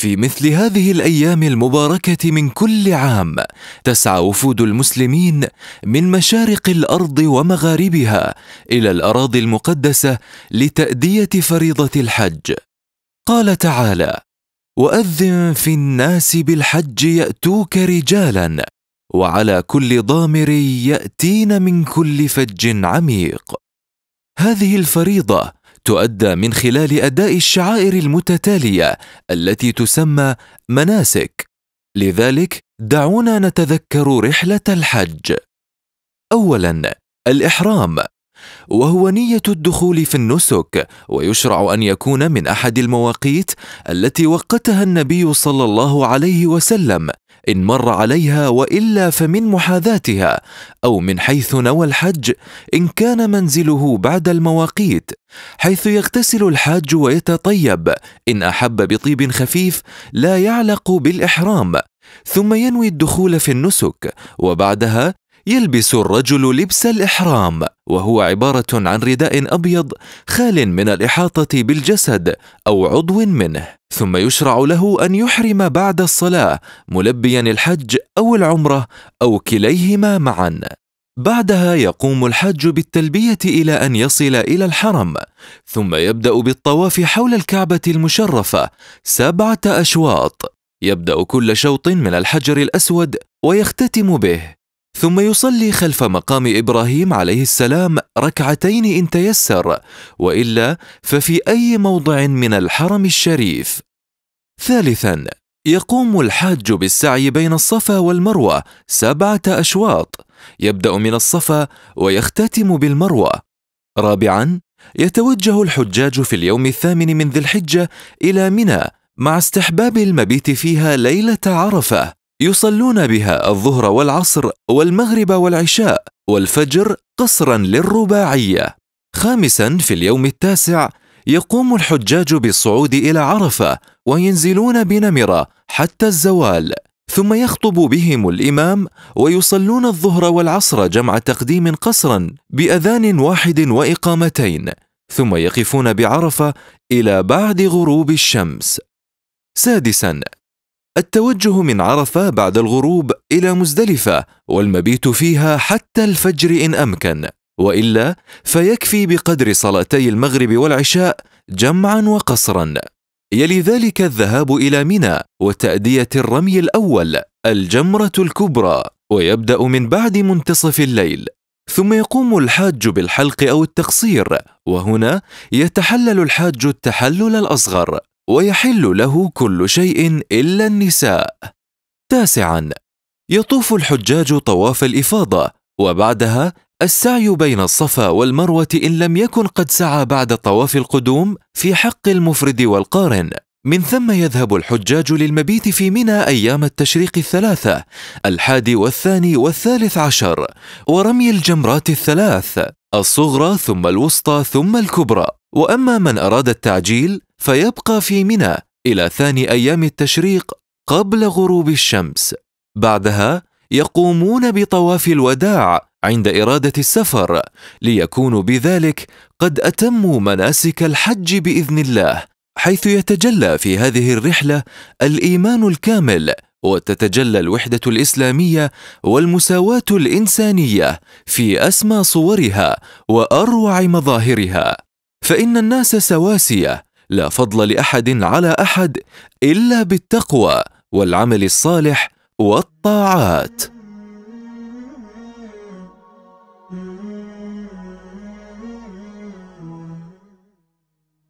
في مثل هذه الايام المباركه من كل عام تسعى وفود المسلمين من مشارق الارض ومغاربها الى الاراضي المقدسه لتاديه فريضه الحج قال تعالى واذن في الناس بالحج ياتوك رجالا وعلى كل ضامر ياتين من كل فج عميق هذه الفريضه تؤدى من خلال اداء الشعائر المتتاليه التي تسمى مناسك لذلك دعونا نتذكر رحله الحج اولا الاحرام وهو نية الدخول في النسك، ويشرع أن يكون من أحد المواقيت التي وقتها النبي صلى الله عليه وسلم إن مر عليها وإلا فمن محاذاتها أو من حيث نوى الحج إن كان منزله بعد المواقيت حيث يغتسل الحاج ويتطيب إن أحب بطيب خفيف لا يعلق بالإحرام ثم ينوي الدخول في النسك وبعدها يلبس الرجل لبس الإحرام وهو عبارة عن رداء أبيض خال من الإحاطة بالجسد أو عضو منه ثم يشرع له أن يحرم بعد الصلاة ملبيا الحج أو العمرة أو كليهما معا بعدها يقوم الحج بالتلبية إلى أن يصل إلى الحرم ثم يبدأ بالطواف حول الكعبة المشرفة سبعة أشواط يبدأ كل شوط من الحجر الأسود ويختتم به ثم يصلي خلف مقام ابراهيم عليه السلام ركعتين ان تيسر والا ففي اي موضع من الحرم الشريف ثالثا يقوم الحاج بالسعي بين الصفا والمروه سبعه اشواط يبدا من الصفا ويختتم بالمروه رابعا يتوجه الحجاج في اليوم الثامن من ذي الحجه الى منى مع استحباب المبيت فيها ليله عرفه يصلون بها الظهر والعصر والمغرب والعشاء والفجر قصرا للرباعيه خامسا في اليوم التاسع يقوم الحجاج بالصعود الى عرفه وينزلون بنمره حتى الزوال ثم يخطب بهم الامام ويصلون الظهر والعصر جمع تقديم قصرا باذان واحد واقامتين ثم يقفون بعرفه الى بعد غروب الشمس سادسا التوجه من عرفة بعد الغروب إلى مزدلفة والمبيت فيها حتى الفجر إن أمكن وإلا فيكفي بقدر صلاتي المغرب والعشاء جمعا وقصرا يلي ذلك الذهاب إلى منى وتأدية الرمي الأول الجمرة الكبرى ويبدأ من بعد منتصف الليل ثم يقوم الحاج بالحلق أو التقصير وهنا يتحلل الحاج التحلل الأصغر ويحل له كل شيء إلا النساء. تاسعاً: يطوف الحجاج طواف الإفاضة، وبعدها السعي بين الصفا والمروة إن لم يكن قد سعى بعد طواف القدوم في حق المفرد والقارن. من ثم يذهب الحجاج للمبيت في منى أيام التشريق الثلاثة الحادي والثاني والثالث عشر ورمي الجمرات الثلاث الصغرى ثم الوسطى ثم الكبرى واما من اراد التعجيل فيبقى في منى الى ثاني ايام التشريق قبل غروب الشمس بعدها يقومون بطواف الوداع عند اراده السفر ليكونوا بذلك قد اتموا مناسك الحج باذن الله حيث يتجلى في هذه الرحله الايمان الكامل وتتجلى الوحده الاسلاميه والمساواه الانسانيه في اسمى صورها واروع مظاهرها فان الناس سواسيه لا فضل لاحد على احد الا بالتقوى والعمل الصالح والطاعات